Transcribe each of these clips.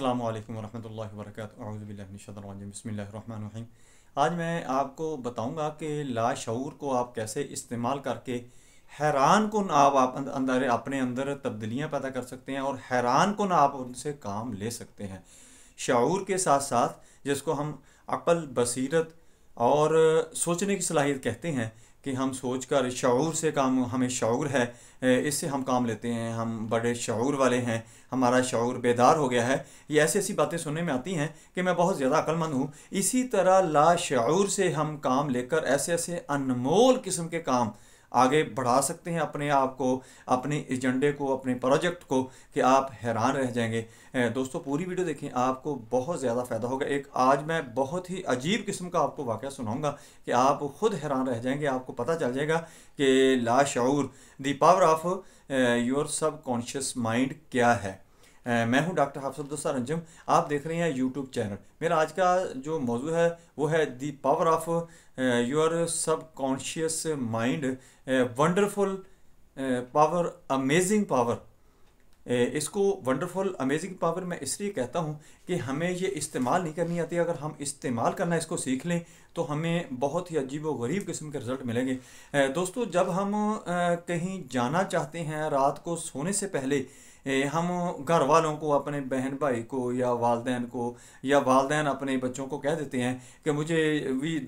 अल्लाम वरहमल वर्क बसमीम आज मैं आपको बताऊंगा कि लाशूर को आप कैसे इस्तेमाल करके हैरान को ना आप अंदर अपने अंदर तब्दीलियाँ पैदा कर सकते हैं और हैरान को ना आप उनसे काम ले सकते हैं शूर के साथ साथ जिसको हम अकल बसीरत और सोचने की सलाहियत कहते हैं कि हम सोच कर शूर से काम हमें शूर है इससे हम काम लेते हैं हम बड़े शूर वाले हैं हमारा शूर बेदार हो गया है ये ऐसी ऐसी बातें सुनने में आती हैं कि मैं बहुत ज़्यादा अक्लमंद हूँ इसी तरह लाशर से हम काम लेकर ऐसे ऐसे अनमोल किस्म के काम आगे बढ़ा सकते हैं अपने आप को अपने एजेंडे को अपने प्रोजेक्ट को कि आप हैरान रह जाएंगे दोस्तों पूरी वीडियो देखें आपको बहुत ज़्यादा फ़ायदा होगा एक आज मैं बहुत ही अजीब किस्म का आपको वाक़ सुनाऊँगा कि आप खुद हैरान रह जाएंगे आपको पता चल जाएगा कि लाशूर the power of your subconscious mind क्या है मैं हूं डॉक्टर हाफसदुस्सा रंजम आप देख रहे हैं यूट्यूब चैनल मेरा आज का जो मौजू है वो है the power of your subconscious mind wonderful power amazing power इसको वंडरफुल अमेजिंग पावर मैं इसलिए कहता हूँ कि हमें ये इस्तेमाल नहीं करनी आती अगर हम इस्तेमाल करना इसको सीख लें तो हमें बहुत ही अजीब व गरीब किस्म के रिज़ल्ट मिलेंगे दोस्तों जब हम कहीं जाना चाहते हैं रात को सोने से पहले हम घर वालों को अपने बहन भाई को या वालदेन को या वालदेन अपने बच्चों को कह देते हैं कि मुझे भी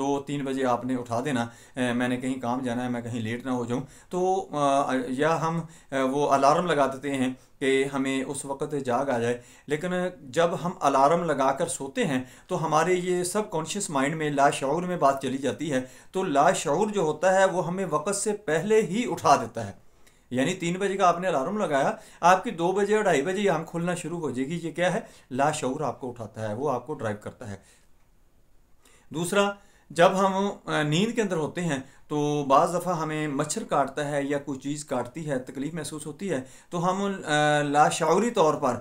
दो तीन बजे आपने उठा देना मैंने कहीं काम जाना है मैं कहीं लेट ना हो जाऊँ तो या हम वो अलार्म लगा देते हैं कि हमें उस वक्त जाग आ जाए लेकिन जब हम अलार्म लगा कर सोते हैं तो हमारे ये सब कॉन्शियस माइंड में लाशूर में बात चली जाती है तो लाशूर जो होता है वो हमें वक्त से पहले ही उठा देता है यानी तीन बजे का आपने अलार्म लगाया आपकी दो बजे और ढाई बजे आंख खोलना शुरू हो जाएगी ये क्या है लाशौर आपको उठाता है वो आपको ड्राइव करता है दूसरा जब हम नींद के अंदर होते हैं तो बज़ दफ़ा हमें मच्छर काटता है या कोई चीज़ काटती है तकलीफ़ महसूस होती है तो हम लाशौरी तौर पर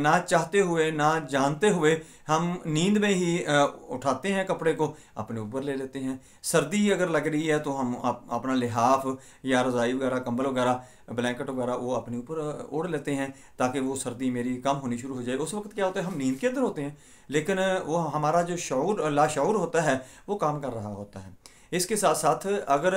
ना चाहते हुए ना जानते हुए हम नींद में ही उठाते हैं कपड़े को अपने ऊपर ले लेते हैं सर्दी अगर लग रही है तो हम आप, अपना लिहाफ या रज़ाई वगैरह कंबल वगैरह ब्लैंकेट वगैरह वो अपने ऊपर ओढ़ लेते हैं ताकि वो सर्दी मेरी कम होनी शुरू हो जाए उस वक्त क्या होता है हम नींद के अंदर होते हैं लेकिन वो हमारा जो शौर लाशा होता है वो काम कर रहा होता है इसके साथ साथ अगर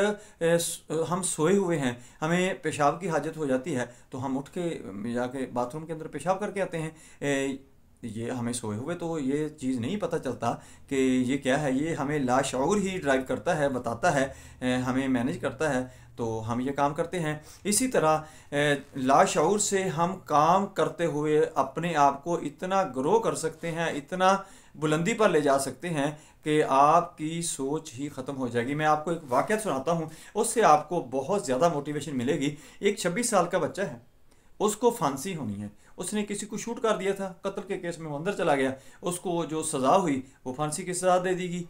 हम सोए हुए हैं हमें पेशाब की हाजत हो जाती है तो हम उठ के जाके बाथरूम के अंदर पेशाब करके आते हैं ये हमें सोए हुए तो ये चीज़ नहीं पता चलता कि ये क्या है ये हमें लाशर ही ड्राइव करता है बताता है हमें मैनेज करता है तो हम ये काम करते हैं इसी तरह लाशौर से हम काम करते हुए अपने आप को इतना ग्रो कर सकते हैं इतना बुलंदी पर ले जा सकते हैं कि आपकी सोच ही ख़त्म हो जाएगी मैं आपको एक वाक़ सुनाता हूँ उससे आपको बहुत ज़्यादा मोटिवेशन मिलेगी एक छब्बीस साल का बच्चा है उसको फांसी होनी है उसने किसी को शूट कर दिया था कत्ल के केस में वो अंदर चला गया उसको जो सज़ा हुई वो फांसी की सज़ा दे दी गई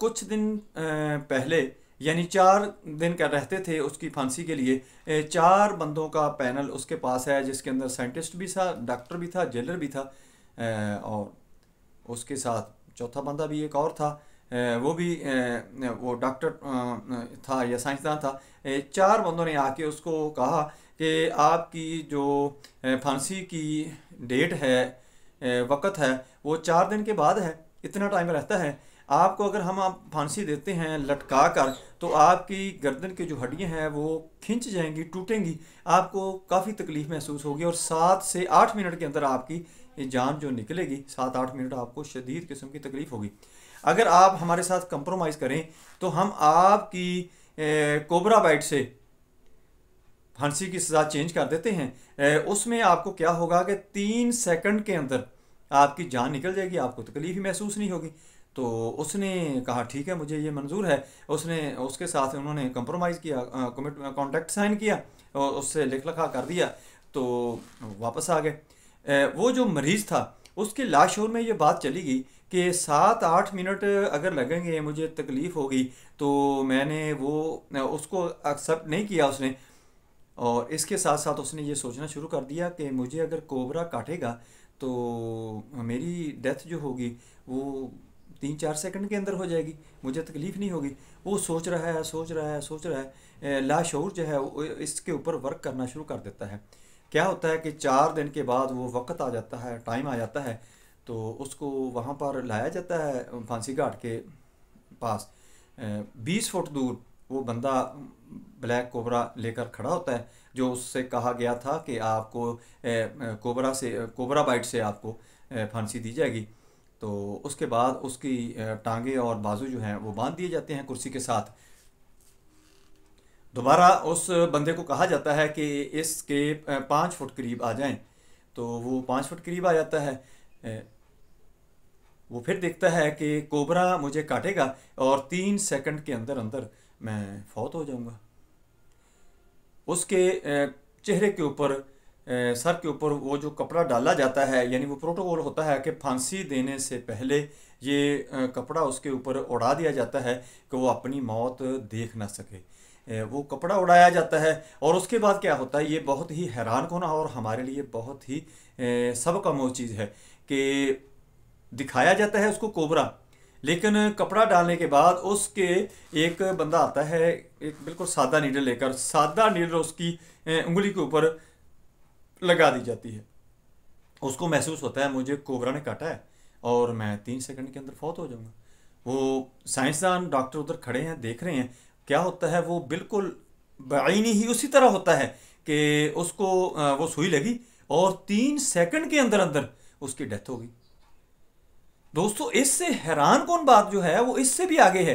कुछ दिन पहले यानी चार दिन का रहते थे उसकी फांसी के लिए चार बंदों का पैनल उसके पास है जिसके अंदर साइंटिस्ट भी था डॉक्टर भी था जेलर भी था और उसके साथ चौथा बंदा भी एक और था वो भी वो डॉक्टर था या साइंसदान था चार बंदों ने आके उसको कहा कि आपकी जो फांसी की डेट है वक़्त है वो चार दिन के बाद है इतना टाइम रहता है आपको अगर हम आप फांसी देते हैं लटका कर तो आपकी गर्दन की जो हड्डियां हैं वो खिंच जाएंगी टूटेंगी आपको काफ़ी तकलीफ़ महसूस होगी और सात से आठ मिनट के अंदर आपकी ये जान जो निकलेगी सात आठ मिनट आपको शदीद किस्म की तकलीफ़ होगी अगर आप हमारे साथ कंप्रोमाइज़ करें तो हम आपकी कोबरा बाइट से फांसी की सज़ा चेंज कर देते हैं उसमें आपको क्या होगा कि तीन सेकंड के अंदर आपकी जान निकल जाएगी आपको तकलीफ ही महसूस नहीं होगी तो उसने कहा ठीक है मुझे ये मंजूर है उसने उसके साथ उन्होंने कंप्रोमाइज़ किया कॉन्टैक्ट साइन किया और उससे लिख लिखा कर दिया तो वापस आ गए वो जो मरीज़ था उसके लाशोर में ये बात चली गई कि सात आठ मिनट अगर लगेंगे मुझे तकलीफ़ होगी तो मैंने वो उसको एक्सेप्ट नहीं किया उसने और इसके साथ साथ उसने ये सोचना शुरू कर दिया कि मुझे अगर कोबरा काटेगा तो मेरी डेथ जो होगी वो तीन चार सेकंड के अंदर हो जाएगी मुझे तकलीफ़ नहीं होगी वो सोच रहा है सोच रहा है सोच रहा है लाशोर जो है इसके ऊपर वर्क करना शुरू कर देता है क्या होता है कि चार दिन के बाद वो वक्त आ जाता है टाइम आ जाता है तो उसको वहाँ पर लाया जाता है फांसी घाट के पास बीस फुट दूर वो बंदा ब्लैक कोबरा लेकर खड़ा होता है जो उससे कहा गया था कि आपको कोबरा से कोबरा बाइट से आपको फांसी दी जाएगी तो उसके बाद उसकी टांगे और बाजू जो हैं वो बांध दिए जाते हैं कुर्सी के साथ दोबारा उस बंदे को कहा जाता है कि इसके पाँच फुट करीब आ जाएं तो वो पाँच फुट करीब आ जाता है वो फिर देखता है कि कोबरा मुझे काटेगा और तीन सेकंड के अंदर अंदर मैं फौत हो जाऊंगा उसके चेहरे के ऊपर सर के ऊपर वो जो कपड़ा डाला जाता है यानी वो प्रोटोकॉल होता है कि फांसी देने से पहले ये कपड़ा उसके ऊपर उड़ा दिया जाता है कि वो अपनी मौत देख ना सके वो कपड़ा उड़ाया जाता है और उसके बाद क्या होता है ये बहुत ही हैरान करना और हमारे लिए बहुत ही सब कम मोह चीज़ है कि दिखाया जाता है उसको कोबरा लेकिन कपड़ा डालने के बाद उसके एक बंदा आता है एक बिल्कुल सादा नीडल लेकर सादा नीडल उसकी उंगली के ऊपर लगा दी जाती है उसको महसूस होता है मुझे कोबरा ने काटा है और मैं तीन सेकंड के अंदर फौत हो जाऊंगा वो साइंसदान डॉक्टर उधर खड़े हैं देख रहे हैं क्या होता है वो बिल्कुल आइनी ही उसी तरह होता है कि उसको वो सुई लगी और तीन सेकंड के अंदर अंदर उसकी डेथ हो गई दोस्तों इससे हैरान कौन बात जो है वो इससे भी आगे है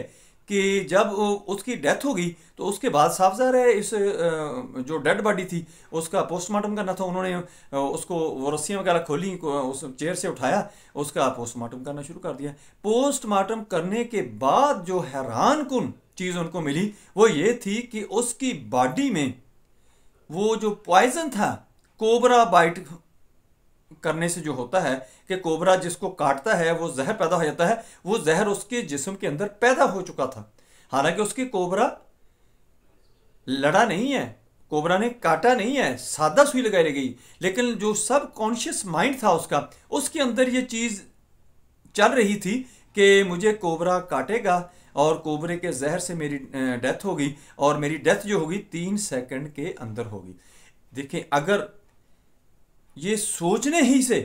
कि जब उसकी डेथ हो गई तो उसके बाद साफ जहर है इस जो डेड बॉडी थी उसका पोस्टमार्टम करना था उन्होंने उसको वो रस्सियाँ वगैरह खोली उस चेयर से उठाया उसका पोस्टमार्टम करना शुरू कर दिया पोस्टमार्टम करने के बाद जो हैरान कन चीज़ उनको मिली वो ये थी कि उसकी बॉडी में वो जो पॉइजन था कोबरा बाइट करने से जो होता है कि कोबरा जिसको काटता है वो जहर पैदा हो जाता है वो जहर उसके जिस्म के अंदर पैदा हो चुका था हालांकि उसकी कोबरा लड़ा नहीं है कोबरा ने काटा नहीं है सादा सुई लगाई गई लेकिन जो सब कॉन्शियस माइंड था उसका उसके अंदर ये चीज़ चल रही थी कि मुझे कोबरा काटेगा और कोबरे के जहर से मेरी डेथ होगी और मेरी डेथ जो होगी तीन सेकंड के अंदर होगी देखें अगर ये सोचने ही से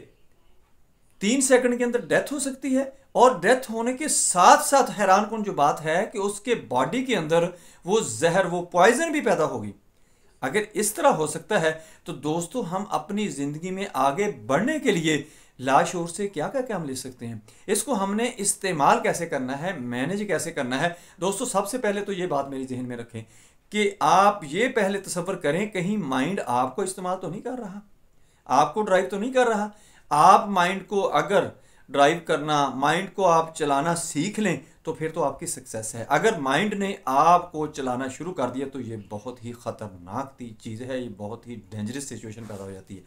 तीन सेकंड के अंदर डेथ हो सकती है और डेथ होने के साथ साथ हैरान कौन जो बात है कि उसके बॉडी के अंदर वो जहर वो पॉइजन भी पैदा होगी अगर इस तरह हो सकता है तो दोस्तों हम अपनी ज़िंदगी में आगे बढ़ने के लिए लाशोर से क्या क्या क्या हम ले सकते हैं इसको हमने इस्तेमाल कैसे करना है मैनेज कैसे करना है दोस्तों सबसे पहले तो ये बात मेरे जहन में रखें कि आप ये पहले तस्वर करें कहीं माइंड आपको इस्तेमाल तो नहीं कर रहा आपको ड्राइव तो नहीं कर रहा आप माइंड को अगर ड्राइव करना माइंड को आप चलाना सीख लें तो फिर तो आपकी सक्सेस है अगर माइंड ने आपको चलाना शुरू कर दिया तो ये बहुत ही ख़तरनाक चीज़ है ये बहुत ही डेंजरस सिचुएशन पैदा हो जाती है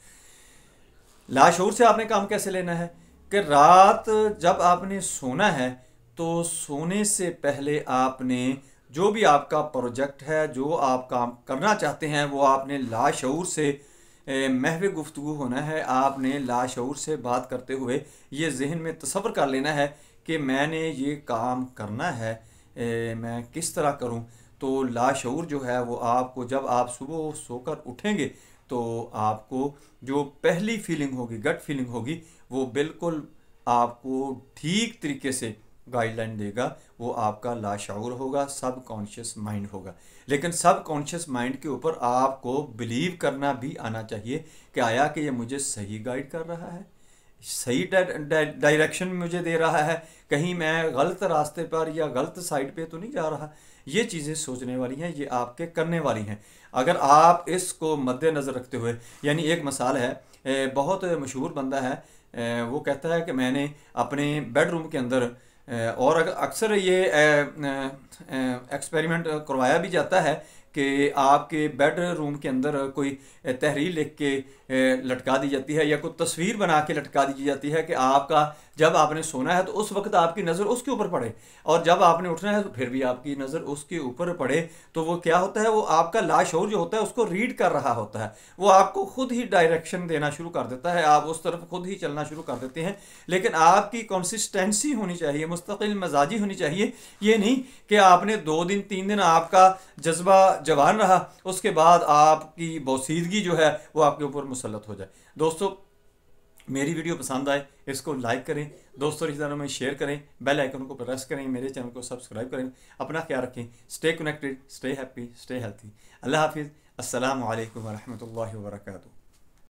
लाशूर से आपने काम कैसे लेना है कि रात जब आपने सोना है तो सोने से पहले आपने जो भी आपका प्रोजेक्ट है जो आप काम करना चाहते हैं वो आपने लाशूर से महव गुफ्तु होना है आपने लाशूर से बात करते हुए ये जहन में तस्वर कर लेना है कि मैंने ये काम करना है ए, मैं किस तरह करूं तो लाशूर जो है वो आपको जब आप सुबह सोकर उठेंगे तो आपको जो पहली फीलिंग होगी गट फीलिंग होगी वो बिल्कुल आपको ठीक तरीके से गाइडलाइन देगा वो आपका लाशूर होगा सब कॉन्शियस माइंड होगा लेकिन सब कॉन्शियस माइंड के ऊपर आपको बिलीव करना भी आना चाहिए कि आया कि ये मुझे सही गाइड कर रहा है सही डायरेक्शन मुझे दे रहा है कहीं मैं गलत रास्ते पर या गलत साइड पे तो नहीं जा रहा ये चीज़ें सोचने वाली हैं ये आपके करने वाली हैं अगर आप इसको मद्देनज़र रखते हुए यानी एक मसाल है बहुत मशहूर बंदा है वो कहता है कि मैंने अपने बेडरूम के अंदर और अक्सर ये एक्सपेरिमेंट करवाया भी जाता है कि आपके बेडरूम के अंदर कोई तहरीर लिख के लटका दी जाती है या कोई तस्वीर बना के लटका दी जाती है कि आपका जब आपने सोना है तो उस वक्त आपकी नज़र उसके ऊपर पड़े और जब आपने उठना है तो फिर भी आपकी नज़र उसके ऊपर पड़े तो वो क्या होता है वो आपका लाशोर जो होता है उसको रीड कर रहा होता है वो आपको खुद ही डायरेक्शन देना शुरू कर देता है आप उस तरफ खुद ही चलना शुरू कर देते हैं लेकिन आपकी कंसिस्टेंसी होनी चाहिए मुस्तकिल मजाजी होनी चाहिए ये नहीं कि आपने दो दिन तीन दिन आपका जज्बा जवान रहा उसके बाद आपकी बोसीदगी जो है वो आपके ऊपर मुसलत हो जाए दोस्तों मेरी वीडियो पसंद आए इसको लाइक करें दोस्तों रिश्तेदारों में शेयर करें बेल आइकन को प्रेस करें मेरे चैनल को सब्सक्राइब करें अपना ख्याल रखें stay connected stay happy stay healthy अल्लाह हाफिज़ असल वरहमल वर्का